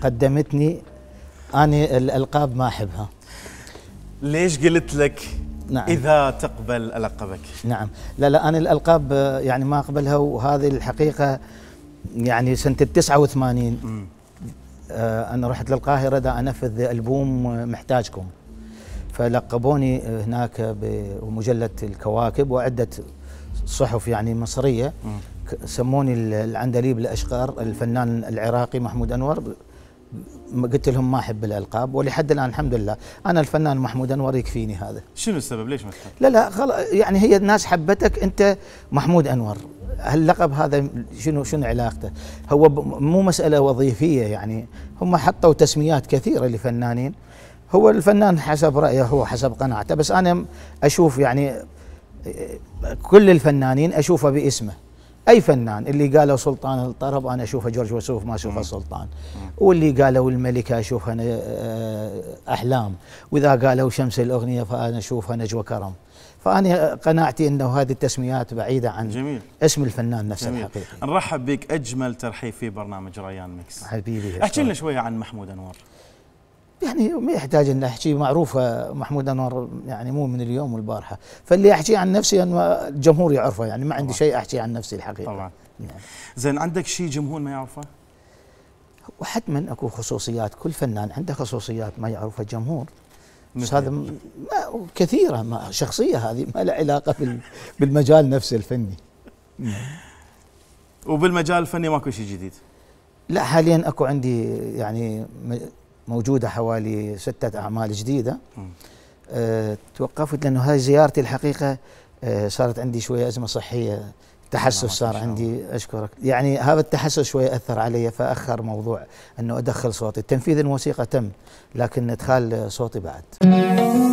قدمتني أنا الألقاب ما أحبها ليش قلت لك نعم. إذا تقبل ألقبك نعم لا لا أنا الألقاب آه، يعني ما أقبلها وهذه الحقيقة يعني سنة 89 وثمانين آه أنا رحت للقاهرة دا أنفذ ألبوم آه، محتاجكم فلقبوني آه، هناك بمجلة الكواكب وعدة صحف يعني مصرية م. سموني العندليب الأشقر الفنان العراقي محمود أنور قلت لهم ما احب الالقاب ولحد الان الحمد لله انا الفنان محمود انور يكفيني هذا شنو السبب ليش ما لا لا غل... يعني هي الناس حبتك انت محمود انور هاللقب هذا شنو شنو علاقته هو ب... مو مساله وظيفيه يعني هم حطوا تسميات كثيره لفنانين هو الفنان حسب رايه هو حسب قناعته بس انا اشوف يعني كل الفنانين اشوفه باسمه اي فنان اللي قالوا سلطان الطرب انا اشوفه جورج وسوف ما اشوفه سلطان واللي قالوا الملكه اشوفها آه، احلام واذا قالوا شمس الاغنيه فانا اشوفها نجوى كرم فانا قناعتي انه هذه التسميات بعيده عن جميل. اسم الفنان نفسه جميل. الحقيقي نرحب بك اجمل ترحيب في برنامج ريان ميكس حبيبي احكي لنا شويه عن محمود انور يعني ما يحتاج ان احكي معروف محمود انور يعني مو من اليوم والبارحه فاللي احكي عن نفسي أن الجمهور يعرفه يعني ما عندي شيء احكي عن نفسي الحقيقه طبعا يعني. زين عندك شيء جمهور ما يعرفه وحتما اكو خصوصيات كل فنان عنده خصوصيات ما يعرفها الجمهور بس هذا ما كثيره ما شخصيه هذه ما لها علاقه بالمجال نفسه الفني نعم. وبالمجال الفني ماكو شيء جديد لا حاليا اكو عندي يعني موجوده حوالي سته اعمال جديده أه توقفت لانه هاي زيارتي الحقيقه أه صارت عندي شويه ازمه صحيه تحسس نعم، صار عندي اشكرك يعني هذا التحسس شوي اثر علي فاخر موضوع انه ادخل صوتي تنفيذ الموسيقى تم لكن ادخال صوتي بعد